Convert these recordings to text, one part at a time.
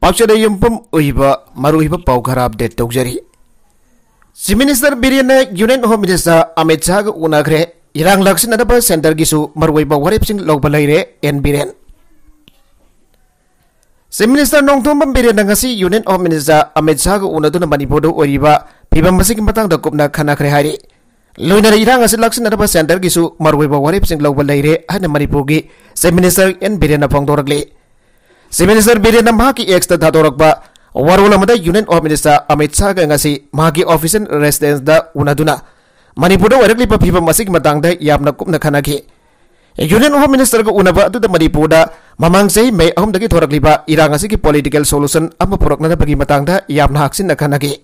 Pakcada yumpum uiba maru uiba pau karab de tok jari. Si minister birine yunen ho minister amit sag unagre irang laksin ada pa center gisu maru uiba warip sing log balai re en biren. Si minister nong tum pam birine ngasi yunen ho minister amit sag unadu na mani bodo uiba piba masing matang dokup na kanakre hari. Loi re irang ngasi laksin ada pa center gisu maru uiba warip sing log balai re hana mani si minister en birine na pong dorak Minister Biden na maki extra datorok ba warulah mada Union of Minister Amit Shah ka ngasi maki office and residence da unaduna. Manipura wadak lipa pipa masik matang da yap na kumna kanagi. Union of Minister ka unaba atu da Manipura mamang sehi may ahum daki torak lipa irang ngasi ki political solution ama purak na da bagi matang da yap na haksin na kanagi.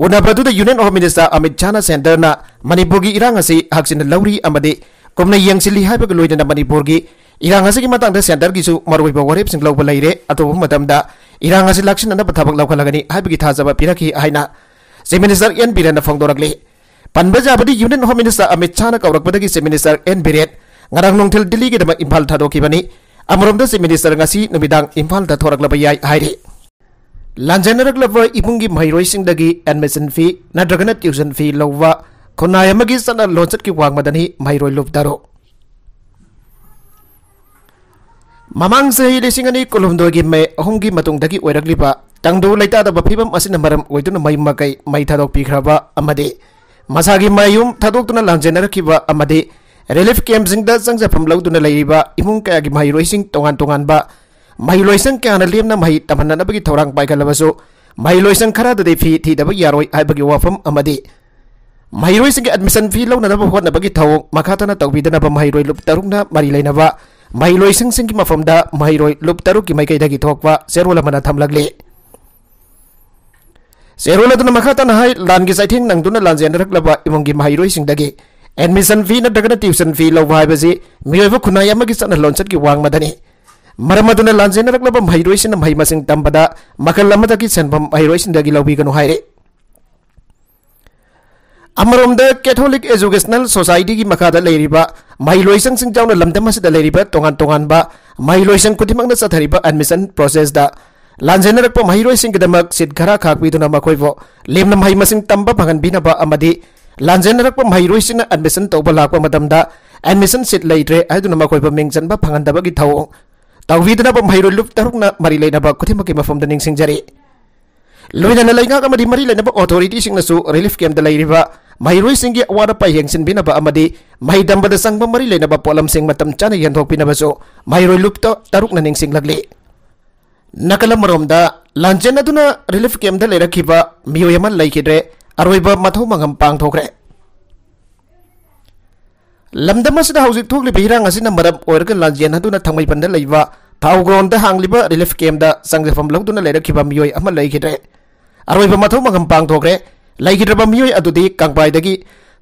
Unaba atu da Union of Minister Amit Shah Center sender na Manipura gi irang ngasi haksin na lauri amade kumna yang silihai pag loy na da Manipura इरांग असे की Matang the centre की सु मरवै ब वरेप सिंग लौब लैरे अतो मतम the इरांग असे लक्षण न पथबक लौख लगनी हाबि था जब पिरखि हाइना चीफ मिनिस्टर एन बिरेन न फोंदोरगले पनबजाबदि union home minister Amit Shah न कौरकबदि chief minister N Biren ngarang nongthel delhi gedama imphal thado kibani amrom da chief minister ngasi nubidang imphal da thorak labai ai haire lanjenerak laba ipungi mhairoi sing dagi admission fee na dragana tuition fee lowa khonai amagi sana lonchat ki wang madani mhairoi lop daro ममांग से मे अहम की मतदी तंगदाद फीवम मई मक मई थादी मसा की मयूम थादना लाजेनरबी रिलीफ कैम्प चंजफम लौदना इमु क्या की मई तोान तोान मईलोस क्या लेम मई तमन की थौर पागल्बू मईलोस खरद फी थीद याबी वाफम मईरोसंग एडमिशन फी लौन हों की थौ मखा तौबीद मई लुप तरुना मरी लेना ꯃꯍꯩꯂꯣꯏꯁꯪꯁꯤꯡꯒꯤ ꯃꯐꯝꯗ ꯃꯍꯩꯔꯣꯏ ꯂꯨꯞ ꯇꯔꯨꯛꯀꯤ ꯃꯥꯏꯀꯩꯗꯒꯤ ꯊꯣꯛꯄ ꯆꯦꯔꯣꯜ ꯑꯃꯅ ꯊꯝꯂꯛꯂꯤ ꯆꯦꯔꯣꯜ ꯑꯗꯨꯅ ꯃꯈꯥ ꯇꯥꯅ ꯍꯥꯏ ꯂꯥꯟꯒꯤ ꯆꯩꯊꯦꯡ ꯅꯪꯗꯨꯅ ꯂꯥꯟꯖꯦꯟꯅꯔꯛꯂꯕ ꯏꯃꯨꯡꯒꯤ ꯃꯍꯩꯔꯣꯏꯁꯤꯡꯗꯒꯤ ꯑꯦꯗꯃꯤꯁꯟ ꯐꯤ ꯅꯠꯇ꯭ꯔꯒꯅ ꯇ꯭ꯌꯨꯁꯟ ꯐꯤ ꯂꯧꯕ ꯍꯥꯏꯕꯁꯤ ꯃꯤꯑꯣꯏꯕ ꯈꯨꯟꯅꯥꯏ ꯑꯃꯒꯤ ꯆꯠꯅ ꯂꯣꯟꯆꯠꯀꯤ ꯋꯥꯡꯃꯗꯅꯤ ꯃꯔꯝ ꯑꯗꯨꯅ ꯂꯥꯟꯖꯦꯟꯅꯔꯛꯂꯕ ꯃꯍꯩꯔꯣꯏꯁꯤꯡꯅ ꯃꯍꯩ ꯃꯁꯤꯡ ꯇꯝꯕꯗ ꯃꯈꯜ ꯑꯃꯗꯒꯤ ꯁꯦꯟꯐꯝ ꯃꯍꯩꯔꯣꯏꯁꯤꯡꯗꯒꯤ ꯂꯧꯕꯤꯒꯅꯨ ꯍꯥꯏꯔꯤ ꯑꯃꯔꯣꯝꯗ ꯀꯦꯊꯣꯂꯤꯛ ꯑꯦꯖꯨꯀꯦꯁꯅꯦꯜ ꯁꯣꯁꯥꯏꯇꯤꯒꯤ ꯃꯈꯥꯗ ꯂꯩꯔꯤꯕ ꯃꯍꯩ ꯂꯣꯏꯁꯪꯁꯤꯡ ꯆꯥꯎꯅ ꯂꯝꯗꯝ ꯑꯁꯤꯗ ꯂꯩꯔꯤꯕ ꯇꯣꯉꯥꯟ ꯇꯣꯉꯥꯟꯕ ꯃꯍꯩ ꯂꯣꯏꯁꯪ ꯈꯨꯗꯤꯡꯃꯛꯅ ꯆꯠꯊꯔꯤꯕ ꯑꯦꯗꯃꯤꯁꯟ ꯄ꯭ꯔꯣꯁꯦꯁꯗ ꯂꯥꯟꯖꯦꯟꯅꯔꯛꯄ ꯃꯍꯩꯔꯣꯏꯁꯤꯡꯒꯤꯗꯃꯛ ꯁꯤꯠ ꯈꯔ ꯈꯥꯛꯄꯤꯗꯨꯅ ꯃꯈꯣꯏꯕꯨ ꯂꯦꯝꯅ ꯃꯍꯩ ꯃꯁꯤꯡ ꯇꯝꯕ ꯐꯪꯍꯟꯕꯤꯅꯕ ꯑꯃꯗꯤ ꯂꯥꯟꯖꯦꯟꯅꯔꯛꯄ ꯃꯍꯩꯔꯣꯏꯁꯤꯡꯅ ꯑꯦꯗꯃꯤꯁꯟ ꯇꯧꯕ ꯂꯥꯛꯄ ꯃꯇꯝꯗ ꯑꯦꯗꯃꯤꯁꯟ ꯁꯤꯠ ꯂꯩꯇ꯭ꯔꯦ ꯍꯥꯏꯗꯨꯅ ꯃꯈꯣꯏꯕꯨ ꯃꯤꯡ ꯆꯟꯕ ꯐꯪꯍꯟꯗꯕꯒꯤ ꯊꯧꯑꯣꯡ ꯇꯧꯕꯤꯗꯅꯕ ꯃꯍꯩꯔꯣꯏ ꯂꯨꯞ ꯇꯔꯨꯛꯅ ꯃꯔꯤ ꯂꯩꯅꯕ ꯈꯨꯗꯤꯡꯃꯛꯀꯤ ꯃꯐꯝꯗ ꯅꯤꯡꯁꯤꯡꯖꯔꯤ ꯂꯣꯏꯅꯅ ꯂꯩꯉꯥꯛ ꯑꯃꯗꯤ ꯃꯔꯤ ꯂꯩꯅꯕ ꯑꯣꯊꯣꯔꯤꯇꯤꯁꯤꯡꯅꯁꯨ ꯔꯤꯂꯤꯐ ꯀꯦꯝꯗ ꯂꯩꯔꯤꯕ ꯃꯍꯩꯔꯣꯏꯁꯤꯡꯒꯤ ꯑꯋꯥꯠ ꯑꯄꯥ ꯌꯦꯡꯁꯤꯟꯕꯤꯅꯕ ꯑꯃꯗꯤ ꯃꯍꯩ ꯇꯝꯕꯗ ꯆꯪꯕ ꯃꯔꯤ ꯂꯩꯅꯕ ꯄꯣꯠꯂꯝꯁꯤꯡ ꯃꯇꯝ ꯆꯥꯅ ꯌꯦꯟꯊꯣꯛꯄꯤꯅꯕꯁꯨ ꯃꯍꯩꯔꯣꯏ ꯂꯨꯞꯇ ꯇꯔꯨꯛꯅ ꯅꯤꯡꯁꯤꯡꯂꯛꯂꯤ ꯅꯥꯀꯜ ꯑꯃꯔꯣꯝꯗ ꯂꯥꯟꯖꯦꯟ ꯑꯗꯨꯅ ꯔꯤꯂꯤꯐ ꯀꯦꯝꯗ ꯂꯩꯔꯛꯈꯤꯕ ꯃꯤꯑꯣꯏ ꯑꯃ ꯂꯩꯈꯤꯗ꯭ꯔꯦ ꯑꯔꯣꯏꯕ ꯃꯊꯧ ꯃꯉꯝ ꯄꯥꯡꯊꯣꯛꯈ꯭ꯔꯦ ꯂꯝꯗꯝ ꯑꯁꯤꯗ ꯍꯧꯖꯤꯛ ꯊꯣꯛꯂꯤꯕ ꯏꯔꯥꯡ ꯑꯁꯤꯅ ꯃꯔꯝ ꯑꯣꯏꯔꯒ ꯂꯥꯟꯖꯦꯟ ꯑꯗꯨꯅ ꯊꯥꯡꯃꯩꯕꯟꯗ ꯂꯩꯕ ꯊꯥꯎꯒ꯭ꯔꯣꯟꯗ ꯍꯥꯡꯂꯤꯕ ꯔꯤꯂꯤꯐ ꯀꯦꯝꯗ ꯆꯪꯖꯐꯝ ꯂꯧꯗꯨꯅ ꯂꯩꯔꯛꯈꯤꯕ ꯃꯤꯑꯣꯏ ꯑꯃ ꯂꯩꯈꯤꯗ꯭ꯔꯦ अरब मथौ मगम पाथोरे लेग्रब मई कंपाई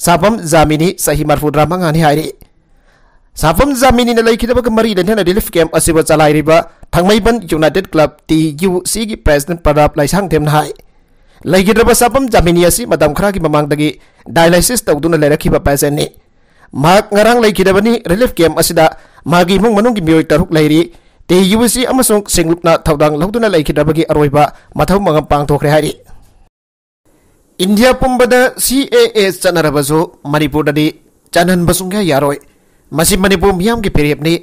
साफम जामी सही मरफुद्रा मंगानी साफम जामी लेखब मरी लेना रिलीफ कैम अब चलाब थमेंबन united club T U C की प्रेसिडेंट प्रताप लाइसंगथेम है लेग्रब साफम जामीनी खरा की ममद ममांगी डायलाइसिस तौदना लेरखीब पेसेंट ने रिलीफ कैंप अमुंग मई तरुक लेरी ꯇꯦ ꯌꯨꯁꯤ ꯑꯃꯁꯨꯡ ꯁꯦꯡꯂꯨꯞꯅ ꯊꯧꯗꯥꯡ ꯂꯧꯗꯨꯅ ꯂꯩꯈꯤꯗꯕꯒꯤ ꯑꯔꯣꯏꯕ ꯃꯊꯧ ꯃꯉꯝ ꯄꯥꯡꯊꯣꯛꯈ꯭ꯔꯦ ꯍꯥꯏꯔꯤ ꯏꯟꯗꯤꯌꯥ ꯄꯨꯝꯕꯗ ꯁꯤ ꯑꯦ ꯑꯦ ꯆꯠꯅꯔꯕꯁꯨ ꯃꯅꯤꯄꯨꯔꯗꯗꯤ ꯆꯠꯍꯟꯕ ꯁꯨꯡꯌꯥ ꯌꯥꯔꯣꯏ ꯃꯁꯤ ꯃꯅꯤꯄꯨꯔ ꯃꯤꯌꯥꯝꯒꯤ ꯐꯤꯔꯦꯞꯅꯤ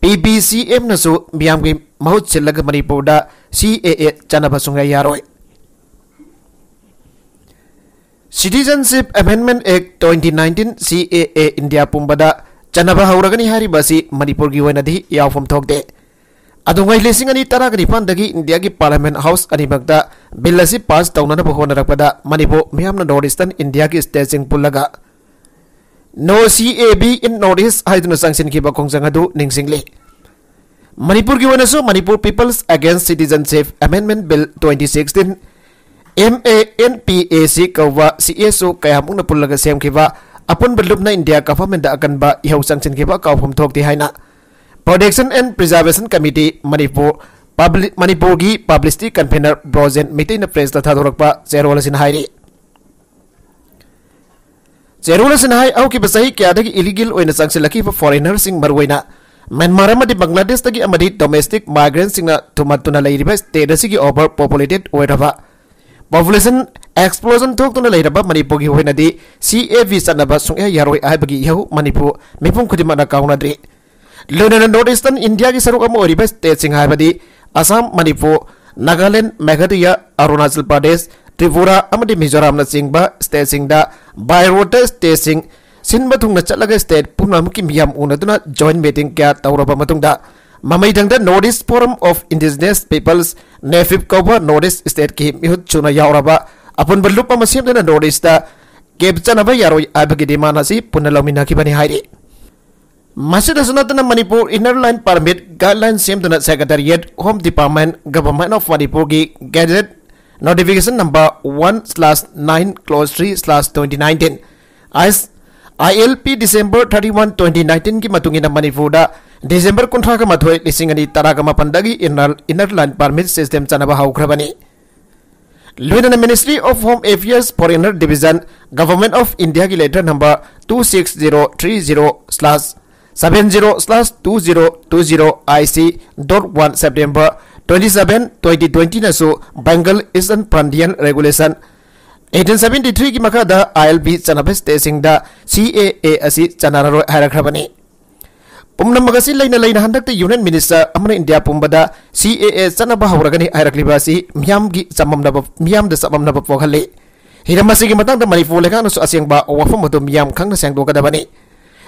ꯄꯤ ꯕꯤ ꯁꯤ ꯑꯦꯝꯅꯁꯨ ꯃꯤꯌꯥꯝꯒꯤ ꯃꯍꯨꯠ ꯁꯤꯜꯂꯒ ꯃꯅꯤꯄꯨꯔꯗ ꯁꯤ ꯑꯦ ꯑꯦ ꯆꯠꯅꯕ ꯁꯨꯡꯌꯥ ꯌꯥꯔꯣꯏ citizenship amendment act twenty nineteen C A A India पुमद चनब हौरगनी मणिपुर की याफम थोदे अदोंगै लेसिंग अनि तरा दगी इंडिया की पार्लियामेंट हाउस अनि बगदा बिल असि पास तौना नब होन रखबदा न नॉर्थ ईस्टर्न इंडिया की स्टेजिंग पुलगा no C A B in north east हाइदन संगसिन की बकोंग मनपुर निंगसिंगले मणिपुर की Manipur people's against citizenship amendment bill 2016 M A N P A C कौवा सी ए सु कयामुक न पुलगा सेम कीवा बलुप न इंडिया गवर्नमेंट अकनबा इहौ संगसिन कीवा काउफम Production and Preservation Committee Manipur Public Manipur gi Publicity campaigner Brozen Mitin the Press tatha thorak pa Zerola Sinhai Zerola Sinhai au ki basai kya da illegal oina sang se lucky for foreigner sing marwaina Myanmar ma di Bangladesh ta gi amadi domestic migrant sing na thumatuna lai ri ba status gi overpopulated oira ba Population explosion thok tuna lai ra ba Manipur gi hoina di CAV sanaba sung e yaroi ai ba gi yahu Manipur mepum khudima na kauna dri लोनना north eastern India की सरुक state Assam Manipur Nagaland Meghalaya Arunachal Pradesh Tripura Mizoram ने मिजोराम चिंब state by road state सिंब थून चलग state पूर्णमुखी मियाम उन्हें तो ना जॉइन मीटिंग क्या तौरब दा north east forum of indigenous peoples नेफिप कोबा नॉर्थ ईस्ट स्टेट की मिहुत चुना बा याब अपुनब लुप नॉर्थ ईस्ट केब चनब यारोई आबगी डिमांड पुनः लोमिना की बनी high Masih dasanatan Manipur Inner Line Permit Guideline Semtuna Secretariat Home Department Government of Manipur की Gazette Notification Number 1 slash 9 Clause 3 slash 2019 IS ILP December 31 2019 की मतुंगिना मणिपुरदा December कुंठा का मथुए लिसिंग अनि तरागा मपंदगी inner inner line permit system चनबा हाउख्रबनी लुइना ministry of home affairs foreigner division government of India की letter number 26030 slash 70 2020 IC September 27 2020 na Bengal Eastern Prandian Regulation 1873 ki maka da ILB chanabes tesing da CAA asi chanara roi Pumna magasi laina laina handak te union minister amna india pumbada CAA chanaba hauragani harakliba si myam gi chamamna ba myam da chamamna ba pokhalle hiramasi ki matang da manipur lekang su so ba wafam do myam Kang na sang do kadabani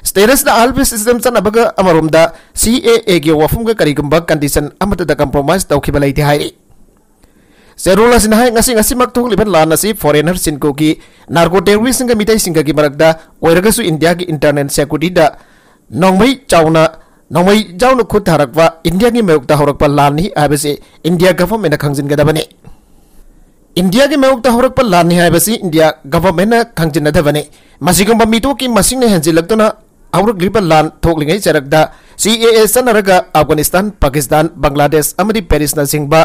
ꯁ꯭ꯇꯦꯇꯁꯅ ꯑꯍꯜꯕꯤ system ꯆꯠꯅꯕꯒ ꯑꯃꯔꯣꯝꯗ C ꯑꯦ ꯑꯦꯒꯤ ꯋꯥꯐꯝꯒ ꯀꯔꯤꯒꯨꯝꯕ condition ꯑꯃꯠꯇꯗ compromise ꯇꯧꯈꯤꯕ ꯂꯩꯇꯦ ꯍꯥꯏꯔꯤ ꯆꯦꯔꯣꯜ ꯑꯁꯤꯅ ꯍꯥꯏ ꯉꯁꯤ ꯉꯁꯤꯃꯛ ꯊꯣꯛꯂꯤꯕ ꯂꯥꯟ ꯑꯁꯤ ꯐꯣꯔꯦꯅꯔ ꯁꯤꯟꯀꯣꯒꯤ ꯅꯥꯔꯀꯣ ꯇꯦꯔꯣꯔꯤꯁꯁꯤꯡꯒ ꯃꯤꯇꯩꯁꯤꯡꯒꯒꯤ ꯃꯔꯛꯇ ꯑꯣꯏꯔꯒꯁꯨ ꯏꯟꯗꯤꯌꯥꯒꯤ ꯏꯟꯇꯔꯅꯦꯜ ꯁꯦꯀ꯭ꯌꯨꯔꯤꯇꯤꯗ ꯅꯣꯡꯃꯩ ꯆꯥꯎꯅ नोमई जाऊन खुद हरप इंडिया की मयूक्त हौरप लानी है इंडिया गवर्नमेंट खाजिनगदबने इंडिया की मयूक्त हौरप लानी है इंडिया गवर्नमेंट खाजिनदबने मसीगम मीटो की मसिंग हेंजिलना awruk liba lan thok lingai charak da CAA sanaraga Afghanistan Pakistan Bangladesh amadi Paris na singba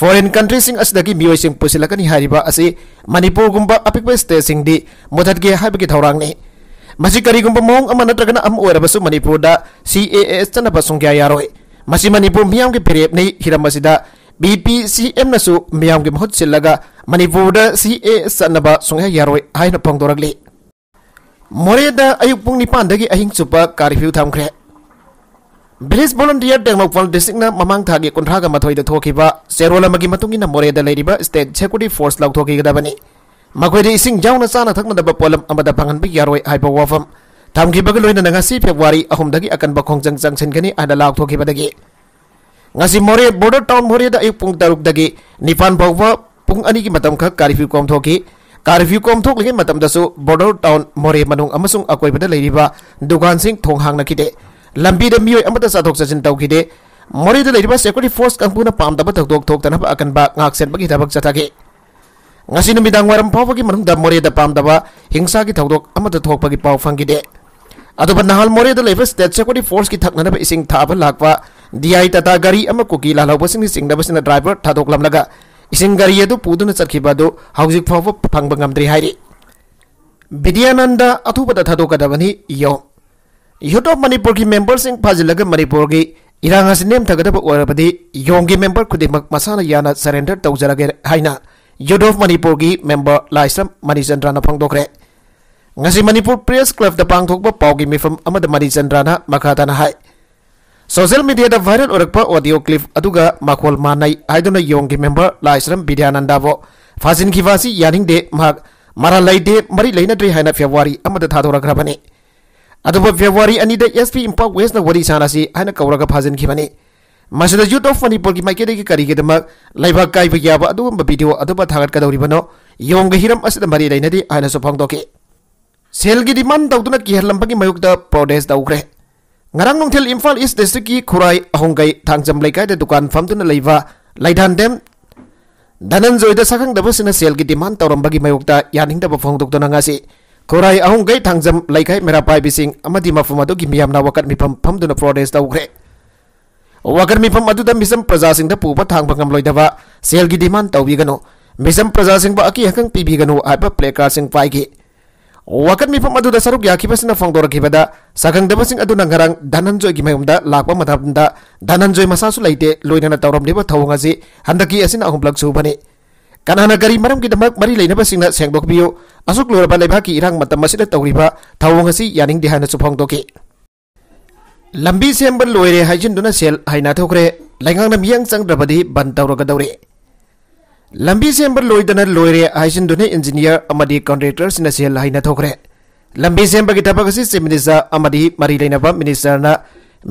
foreign country sing asdagi miwai pusilakan pusilakani hariba asi Manipur gumba apikwe state sing di mothat ge haibi ni masi kari gumba mong amana tragana am oira basu Manipur da CAA sana basung ge yaroi masi Manipur miyam ge pereb nei hiram masi da BPCM nasu miyam ge silaga Manipur da CAA sana ba sungha yaroi haina pong dorak Moreda ayuk pung nipan dagi ahing chupa curfew thamkhre Village volunteer Dengmokpal district na mamang thagi kunthra ga mathoi da thokiba serola magi matung ina Moreda leiriba state security force lak thoki ga bani makhoi ising jauna sana thakna da polam amada bangan bi yaroi haipa wafam tham gi bagal loina nga si february ahum dagi akan bakhong jang jang chen gani ada lak thoki ba dagi ngasi More border town Moreda ayuk pung taruk dagi nipan bawwa pung ani gi matam kha curfew kom thoki curfew कॉम थोक border town Moreh मनुंग अकोब दुकान सिंह थों हांगे लंबी मोई चाथों चाचन तौदे मोरी सेक्यूरी force कंपून पाद थोदन अकनब की तब चाथे वरम फाउद मोरे पाद हिंसा की थोदों की पा फंगे अब नहाल मोरे स्टेट सेक्यूरी फोर्स की थक्न इंथ लाप डी आई टाटा गरी कुकी लाल सिंह ड्राइवर थादोलमगा ꯏꯁꯤꯡ ꯒꯥꯔꯤ ꯑꯗꯨ ꯄꯨꯗꯨꯅ ꯆꯠꯈꯤꯕ ꯑꯗꯨ ꯍꯧꯖꯤꯛ ꯐꯥꯎꯕ ꯐꯪꯕ ꯉꯝꯗ꯭ꯔꯤ ꯍꯥꯏꯔꯤ ꯕꯤꯗ꯭ꯌꯥꯅꯟꯗ ꯑꯊꯨꯕꯗ ꯊꯥꯗꯣꯛꯀꯗꯕꯅꯤ ꯌꯣ ꯌꯨꯇꯣꯞ ꯃꯅꯤꯄꯨꯔꯒꯤ ꯃꯦꯝꯕꯔꯁꯤꯡ ꯐꯥꯖꯤꯜꯂꯒ ꯃꯅꯤꯄꯨꯔꯒꯤ ꯏꯔꯥꯡ ꯑꯁꯤ ꯅꯦꯝꯊꯒꯗꯕ ꯑꯣꯏꯔꯕꯗꯤ ꯌꯣꯡꯒꯤ ꯃꯦꯝꯕꯔ ꯈꯨꯗꯤꯡꯃꯛ ꯃꯁꯥꯅ ꯌꯥꯅ ꯁꯔꯦꯟꯗꯔ ꯇꯧꯖꯔꯒꯦ ꯍꯥꯏꯅ ꯌꯨꯗꯣꯞ ꯃꯅꯤꯄꯨꯔꯒꯤ ꯃꯦꯝꯕꯔ ꯂꯥꯏꯁ꯭ꯔꯝ ꯃꯅꯤꯆꯟꯗ꯭ꯔꯅ ꯐꯣꯡꯗꯣꯛꯈ꯭ꯔꯦ ꯉꯁꯤ ꯃꯅꯤꯄꯨꯔ ꯄ꯭ꯔꯦꯁ ꯀ꯭ꯂꯕꯇ ꯄꯥꯡꯊꯣꯛꯄ ꯄꯥꯎꯒꯤ ꯃꯤꯐꯝ ꯑꯃꯗ ꯃꯅꯤꯆꯟꯗ꯭ꯔꯅ ꯃꯈꯥ ꯇꯥꯅ ꯍꯥꯏ ꯁꯣꯁꯤꯌꯦꯜ ꯃꯤꯗꯤꯌꯥꯗ ꯚꯥꯏꯔꯦꯜ ꯑꯣꯏꯔꯛꯄ ꯑꯣꯗꯤꯑꯣ ꯀ꯭ꯂꯤꯞ ꯑꯗꯨꯒ ꯃꯈꯣꯜ ꯃꯥꯟꯅꯩ ꯍꯥꯏꯗꯨꯅ ꯌꯣꯡꯒꯤ ꯃꯦꯝꯕꯔ ꯂꯥꯏꯁ꯭ꯔꯝ ꯕꯤꯗ꯭ꯌꯥꯅꯟꯗꯥꯕꯨ ꯐꯥꯖꯤꯟꯈꯤꯕ ꯑꯁꯤ ꯌꯥꯅꯤꯡꯗꯦ ꯃꯍꯥꯛ ꯃꯔꯥ ꯂꯩꯇꯦ ꯃꯔꯤ ꯂꯩꯅꯗ꯭ꯔꯦ ꯍꯥꯏꯅ ꯐꯦꯕ꯭ꯋꯥꯔꯤ ꯑꯃꯗ ꯊꯥꯗꯣꯔꯛꯈ꯭ꯔꯕꯅꯤ ꯑꯗꯨꯕꯨ ꯐꯦꯕ꯭ꯋꯥꯔꯤ ꯑꯅꯤꯗ ꯑꯦꯁ ꯄꯤ ꯏꯝꯄꯥꯛ ꯋꯦꯁꯅ ꯋꯥꯔꯤ ꯁꯥꯟꯅꯁꯤ ꯍꯥꯏꯅ ꯀꯧꯔꯒ ꯐꯥꯖꯤꯟꯈꯤꯕꯅꯤ ꯃꯁꯤꯗ ꯌꯨꯠ ꯑꯣꯐ ꯃꯅꯤꯄꯨꯔꯒꯤ ꯃꯥꯏꯀꯩꯗꯒꯤ ꯀꯔꯤꯒꯤꯗꯃꯛ ꯂꯩꯕꯥꯛ ꯀꯥꯏꯕ ꯌꯥꯕ ꯑꯗꯨꯒꯨꯝꯕ ꯚꯤꯗꯤꯑꯣ ꯑꯗꯨꯃ ꯊꯥꯒꯠꯀꯗꯧꯔꯤꯕꯅꯣ ꯌꯣꯡꯒ ꯍꯤꯔꯝ ꯑꯁꯤꯗ ꯃꯔꯤ ꯂꯩꯅꯗꯦ ꯍꯥꯏꯅꯁꯨ ꯐꯣꯡꯗꯣꯛꯈꯤ ꯁꯦꯜꯒꯤ ꯗꯤꯃꯥꯟ ꯇꯧꯗꯨꯅ ꯀꯤꯍꯜꯂꯝꯕꯒꯤ ꯃꯥꯌꯣꯛꯇ ꯄ꯭ꯔꯣꯇꯦꯁ ꯇꯧꯈ꯭ꯔꯦ งรังนงเทลอิมฟอลอิสเดสกีคุไรฮงไกทางจำเลยกายเดตุกันฟัมตุนเลยว่าไลดันเดมดันันจอยเดสักังเดบุสินาเซลกิติมันตอรมบกิมายุกตายานิงดับฟงตุกตุนังอาศิคุไรฮงไกทางจำเลยกายเมราไปบิสิงอมาดีมาฟุมาตุกิมียามนาวกัดมิพัมฟัมตุนอฟลอเรสตาอุกเรวกัดมิพัมอัตุดามิซัมประจชาสิงดัปูปะทางบังกัมลอยดับว่าเซลกิติมันตอวิกันโอมิซัมประจชาสิงบ่อคีฮังปีบีกันโออาบะเพลกาสิงไฟกี wakat mi pamadu da saruk ya khipa na phang khipa da sagang adu nangarang dananjoy gi mayum da lakpa madap da danan joy masasu laite loina na tawram deba thawanga ji handaki asin ahum lak su kana na gari maram gi mak mari leina na seng bok biyo asuk lora ba leba ki irang matam masida tawriba thawanga si yaning di hana su doki lambi sembar loire hajin duna sel haina thokre laingang na miyang chang drabadi ban tawro ga dawre लंबी सेम लोदन लोरे हाईसीदे engineer contractor से सेल हईना लंबी सेम की तबक चीफ मनीस्टर मरी लेना मनीस्टर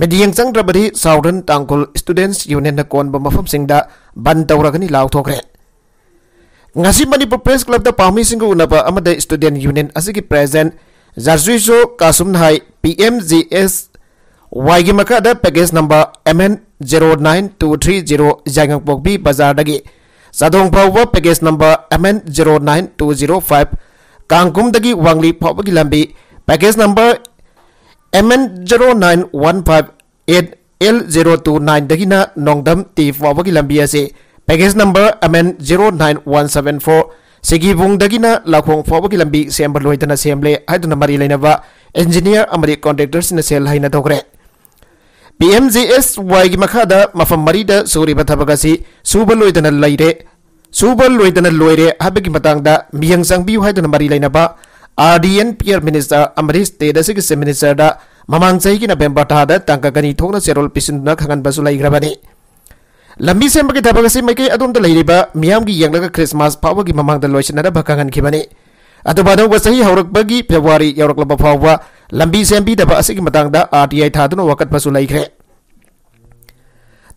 मेडियं चंद्रबी साउदन तंगुल स्टूडेंस यूनियन कौनब मफम सिंह बन तौरगनी लाथ्रे मनपुर प्रेस क्लब पाई उन्नब स्टूडेंट यूनियन की प्रेजेंट जाजुसो कासुम हाई P M J S Y की मखद package number M N zero nine two three zero जैंगी बजार ꯆꯥꯗꯣꯡ ꯐꯥꯎꯕ package number M N zero nine two zero five ꯀꯥꯡꯀꯨꯝꯗꯒꯤ ꯋꯥꯡꯂꯤ ꯐꯥꯎꯕꯒꯤ ꯂꯝꯕꯤ package number M N zero nine one five eight L zero two ꯅꯥꯏꯟꯗꯒꯤꯅ ꯅꯣꯡꯗꯝ ꯇꯤ ꯐꯥꯎꯕꯒꯤ ꯂꯝꯕꯤ ꯑꯁꯤ package number M N zero nine one seven four ꯁꯤꯒꯤꯕꯨꯡꯗꯒꯤꯅ ꯂꯥꯈꯣꯡ ꯐꯥꯎꯕꯒꯤ ꯂꯝꯕꯤ ꯁꯦꯝꯕ ꯂꯣꯏꯗꯅ ꯁꯦꯝꯂꯦ ꯍꯥꯏꯗꯨꯅ ꯃꯔꯤ ꯂꯩꯅꯕ ꯏꯟꯖꯤꯅꯤꯌꯔ ꯑꯃꯗꯤ ꯀꯣꯟꯇ꯭ꯔꯦꯛꯇꯔꯁꯤꯡꯅ ꯁꯦꯜ ꯍꯩꯅ ꯇꯧꯈ꯭ꯔꯦ BMJS waigi makada mafam marida suri bata bagasi subal loi dana laire suba loi dana loire habegi matangda miyang sang biu hai dana mari laina ba RDN PR minister amaris te dasi minister da mamang sai gina bem bata da tangka gani tong na serol pisin na kangan basu lai grabani lambi sem bagi ta bagasi maike adum da ba miyang gi yang laga christmas pawa gi mamang da loi shina bakangan kibani Atau pada wasahi hauruk bagi Februari yauruk lebab hawa ꯂꯝꯕꯤ ꯁꯦꯝꯕꯤꯗꯕ ꯑꯁꯤꯒꯤ ꯃꯇꯥꯡꯗ R T I ꯊꯥꯗꯨꯅ ꯋꯥꯀꯠꯄꯁꯨ ꯂꯩꯈ꯭ꯔꯦ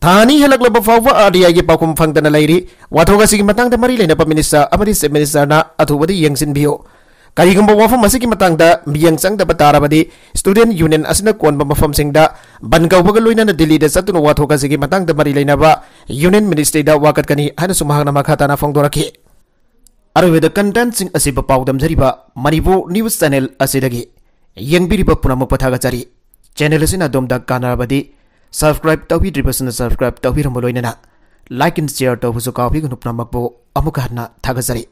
ꯊꯥ ꯑꯅꯤ ꯍꯦꯜꯂꯛꯂꯕ ꯐꯥꯎꯕ R T ꯑꯥꯏꯒꯤ ꯄꯥꯎꯈꯨꯝ ꯐꯪꯗꯅ ꯂꯩꯔꯤ ꯋꯥꯊꯣꯛ ꯑꯁꯤꯒꯤ ꯃꯇꯥꯡꯗ ꯃꯔꯤ ꯂꯩꯅꯕ ꯃꯤꯅꯤꯁꯇꯔ ꯑꯃꯗꯤ ꯆꯤꯞ ꯃꯤꯅꯤꯁꯇꯔꯅ ꯑꯊꯨꯕꯗ ꯌꯦꯡꯁꯤꯟꯕꯤꯌꯨ ꯀꯔꯤꯒꯨꯝꯕ ꯋꯥꯐꯝ ꯑꯁꯤꯒꯤ ꯃꯇꯥꯡꯗ ꯃꯤꯠꯌꯦꯡ ꯆꯪꯗꯕ ꯇꯥꯔꯕꯗꯤ ꯁ꯭ꯇꯨꯗꯦꯟꯠ ꯌꯨꯅꯤꯌꯟ ꯑꯁꯤꯅ ꯀꯣꯟꯕ ꯃꯐꯝꯁꯤꯡꯗ ꯕꯟ ꯀꯧꯕꯒ ꯂꯣꯏꯅꯅ ꯗꯤꯜꯂꯤꯗ ꯆꯠꯇꯨꯅ ꯋꯥꯊꯣꯛ ꯑꯁꯤꯒꯤ ꯃꯇꯥꯡꯗ ꯃꯔꯤ ꯂꯩꯅꯕ ꯌꯨꯅꯤꯌꯟ ꯃꯤꯅꯤꯁꯇ꯭ꯔꯤꯗ ꯋꯥꯀꯠꯀꯅꯤ ꯍꯥꯏꯅꯁꯨ ꯃꯍꯥꯛꯅ ꯃꯈꯥ ꯇꯥꯅ ꯐꯣꯡꯗꯣꯔꯛꯈꯤ ꯑꯔꯣꯏꯕꯗ ꯀꯟꯇꯦꯟꯠꯁꯤꯡ ꯑꯁꯤ ꯄꯥꯎꯗꯝꯖꯔꯤꯕ ꯃꯅꯤꯄꯨꯔ ꯅ꯭ꯌꯨꯁ ꯆꯦꯅꯦꯜ ꯑꯁꯤꯗꯒꯤ ꯌꯦꯡꯕꯤꯔꯤꯕ ꯄꯨꯝꯅꯃꯛ ꯄꯣꯊꯥꯒꯠꯆꯔꯤ ꯆꯦꯅꯦꯜ ꯑꯁꯤꯅ ꯑꯗꯣꯝꯗ ꯀꯥꯟꯅꯔꯕꯗꯤ ꯁꯕꯁꯀ꯭ꯔꯥꯏꯕ ꯇꯧꯕꯤꯗ꯭ꯔꯤꯕꯁꯤꯅ ꯁꯕꯁꯀ꯭ꯔꯥꯏꯕ ꯇꯧꯕꯤꯔꯝꯕ ꯂꯣꯏꯅꯅ ꯂꯥꯏꯛ ꯑꯦꯟ ꯁꯤꯌꯔ ꯇꯧꯕꯁꯨ ꯀꯥꯎꯕꯤꯒꯅꯨ ꯄꯨꯝꯅꯃꯛꯄꯨ ꯑꯃꯨꯛꯀ ꯍꯟꯅ ꯊꯥꯒꯠꯆꯔꯤ